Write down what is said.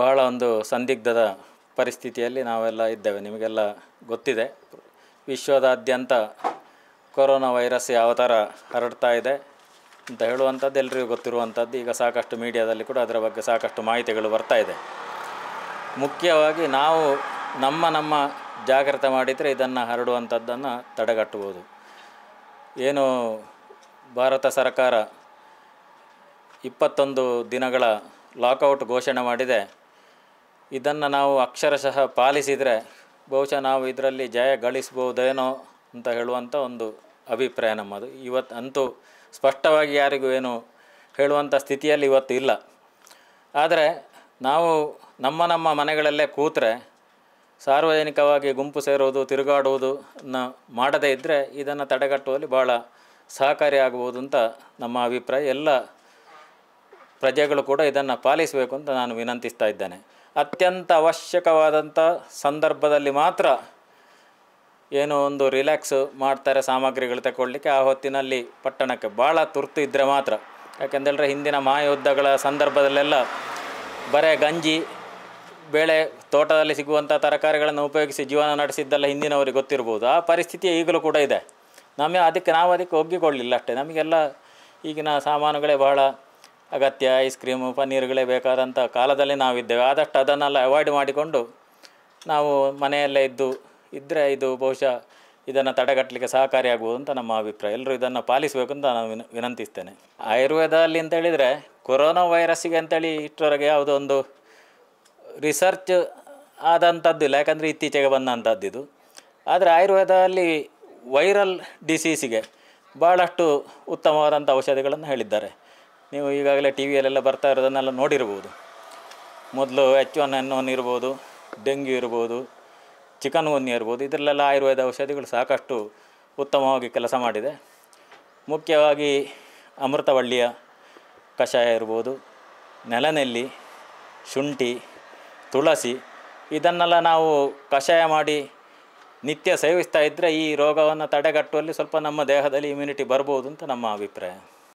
ಬಹಳ ಒಂದು ಸಂದಿಗ್ಧದ ಪರಿಸ್ಥಿತಿಯಲ್ಲಿ ನಾವೆಲ್ಲ ಇದ್ದೇವೆ ನಿಮಗೆಲ್ಲ ಗೊತ್ತಿದೆ ವಿಶ್ವದಾದ್ಯಂತ ಕೊರೋನಾ ವೈರಸ್ ಯಾವ ಥರ ಹರಡ್ತಾ ಇದೆ ಅಂತ ಹೇಳುವಂಥದ್ದು ಎಲ್ಲರಿಗೂ ಗೊತ್ತಿರುವಂಥದ್ದು ಈಗ ಸಾಕಷ್ಟು ಮೀಡಿಯಾದಲ್ಲಿ ಕೂಡ ಅದರ ಬಗ್ಗೆ ಸಾಕಷ್ಟು ಮಾಹಿತಿಗಳು ಬರ್ತಾ ಇದೆ ಮುಖ್ಯವಾಗಿ ನಾವು ನಮ್ಮ ನಮ್ಮ ಜಾಗ್ರತೆ ಮಾಡಿದರೆ ಇದನ್ನು ಹರಡುವಂಥದ್ದನ್ನು ತಡೆಗಟ್ಟುವುದು ಏನು ಭಾರತ ಸರ್ಕಾರ ಇಪ್ಪತ್ತೊಂದು ದಿನಗಳ ಲಾಕೌಟ್ ಘೋಷಣೆ ಮಾಡಿದೆ ಇದನ್ನು ನಾವು ಅಕ್ಷರಶಃ ಪಾಲಿಸಿದರೆ ಬಹುಶಃ ನಾವು ಇದರಲ್ಲಿ ಜಯ ಗಳಿಸ್ಬೋದೇನೋ ಅಂತ ಹೇಳುವಂಥ ಒಂದು ಅಭಿಪ್ರಾಯ ನಮ್ಮದು ಇವತ್ತು ಅಂತೂ ಸ್ಪಷ್ಟವಾಗಿ ಯಾರಿಗೂ ಏನು ಹೇಳುವಂಥ ಸ್ಥಿತಿಯಲ್ಲಿ ಇವತ್ತು ಇಲ್ಲ ಆದರೆ ನಾವು ನಮ್ಮ ನಮ್ಮ ಮನೆಗಳಲ್ಲೇ ಕೂತರೆ ಸಾರ್ವಜನಿಕವಾಗಿ ಗುಂಪು ಸೇರೋದು ತಿರುಗಾಡುವುದನ್ನು ಮಾಡದೇ ಇದ್ದರೆ ಇದನ್ನು ತಡೆಗಟ್ಟುವಲ್ಲಿ ಭಾಳ ಸಹಕಾರಿಯಾಗಬಹುದು ಅಂತ ನಮ್ಮ ಅಭಿಪ್ರಾಯ ಎಲ್ಲ ಪ್ರಜೆಗಳು ಕೂಡ ಇದನ್ನು ಪಾಲಿಸಬೇಕು ಅಂತ ನಾನು ವಿನಂತಿಸ್ತಾ ಇದ್ದೇನೆ ಅತ್ಯಂತ ಅವಶ್ಯಕವಾದಂಥ ಸಂದರ್ಭದಲ್ಲಿ ಮಾತ್ರ ಏನೋ ಒಂದು ರಿಲ್ಯಾಕ್ಸ್ ಮಾಡ್ತಾರೆ ಸಾಮಗ್ರಿಗಳು ತಗೊಳ್ಳಿಕ್ಕೆ ಆ ಹೊತ್ತಿನಲ್ಲಿ ಪಟ್ಟಣಕ್ಕೆ ಭಾಳ ತುರ್ತು ಇದ್ದರೆ ಮಾತ್ರ ಯಾಕೆಂದೇಳಿದ್ರೆ ಹಿಂದಿನ ಮಹಾಯುದ್ಧಗಳ ಸಂದರ್ಭದಲ್ಲೆಲ್ಲ ಬರೇ ಗಂಜಿ ಬೇಳೆ ತೋಟದಲ್ಲಿ ಸಿಗುವಂಥ ತರಕಾರಿಗಳನ್ನು ಉಪಯೋಗಿಸಿ ಜೀವನ ನಡೆಸಿದ್ದೆಲ್ಲ ಹಿಂದಿನವರಿಗೆ ಗೊತ್ತಿರ್ಬೋದು ಆ ಪರಿಸ್ಥಿತಿ ಈಗಲೂ ಕೂಡ ಇದೆ ನಮಗೆ ಅದಕ್ಕೆ ನಾವು ಅದಕ್ಕೆ ಒಗ್ಗಿಕೊಳ್ಳಿಲ್ಲ ಅಷ್ಟೇ ನಮಗೆಲ್ಲ ಈಗಿನ ಸಾಮಾನುಗಳೇ ಬಹಳ ಅಗತ್ಯ ಐಸ್ ಕ್ರೀಮು ಪನ್ನೀರುಗಳೇ ಬೇಕಾದಂಥ ಕಾಲದಲ್ಲಿ ನಾವಿದ್ದೇವೆ ಆದಷ್ಟು ಅದನ್ನೆಲ್ಲ ಅವಾಯ್ಡ್ ಮಾಡಿಕೊಂಡು ನಾವು ಮನೆಯಲ್ಲೇ ಇದ್ದು ಇದ್ದರೆ ಇದು ಬಹುಶಃ ಇದನ್ನು ತಡೆಗಟ್ಟಲಿಕ್ಕೆ ಸಹಕಾರಿಯಾಗುವುದು ಅಂತ ನಮ್ಮ ಅಭಿಪ್ರಾಯ ಎಲ್ಲರೂ ಇದನ್ನು ಪಾಲಿಸಬೇಕು ಅಂತ ನಾನು ವಿನ ವಿನಂತಿಸ್ತೇನೆ ಆಯುರ್ವೇದದಲ್ಲಿ ಅಂತ ಹೇಳಿದರೆ ಕೊರೋನಾ ವೈರಸ್ಸಿಗೆ ಅಂತೇಳಿ ಇಷ್ಟರವರೆಗೆ ಯಾವುದೋ ಒಂದು ರಿಸರ್ಚ್ ಇಲ್ಲ ಯಾಕಂದರೆ ಇತ್ತೀಚೆಗೆ ಬಂದಂಥದ್ದು ಇದು ಆದರೆ ಆಯುರ್ವೇದದಲ್ಲಿ ವೈರಲ್ ಡಿಸೀಸಿಗೆ ಭಾಳಷ್ಟು ಉತ್ತಮವಾದಂಥ ಔಷಧಿಗಳನ್ನು ಹೇಳಿದ್ದಾರೆ ನೀವು ಈಗಾಗಲೇ ಟಿ ವಿಯಲ್ಲೆಲ್ಲ ಬರ್ತಾ ಇರೋದನ್ನೆಲ್ಲ ನೋಡಿರ್ಬೋದು ಮೊದಲು ಎಚ್ ಒನ್ ಎನ್ ಒನ್ ಇರ್ಬೋದು ಡೆಂಗ್ಯೂ ಇರ್ಬೋದು ಚಿಕನ್ ಒನ್ ಇರ್ಬೋದು ಇದರಲ್ಲೆಲ್ಲ ಆಯುರ್ವೇದ ಔಷಧಿಗಳು ಸಾಕಷ್ಟು ಉತ್ತಮವಾಗಿ ಕೆಲಸ ಮಾಡಿದೆ ಮುಖ್ಯವಾಗಿ ಅಮೃತವಳ್ಳಿಯ ಕಷಾಯ ಇರ್ಬೋದು ನೆಲನೆಲ್ಲಿ ಶುಂಠಿ ತುಳಸಿ ಇದನ್ನೆಲ್ಲ ನಾವು ಕಷಾಯ ಮಾಡಿ ನಿತ್ಯ ಸೇವಿಸ್ತಾ ಇದ್ದರೆ ಈ ರೋಗವನ್ನು ತಡೆಗಟ್ಟುವಲ್ಲಿ ಸ್ವಲ್ಪ ನಮ್ಮ ದೇಹದಲ್ಲಿ ಇಮ್ಯುನಿಟಿ ಬರ್ಬೋದು ಅಂತ ನಮ್ಮ ಅಭಿಪ್ರಾಯ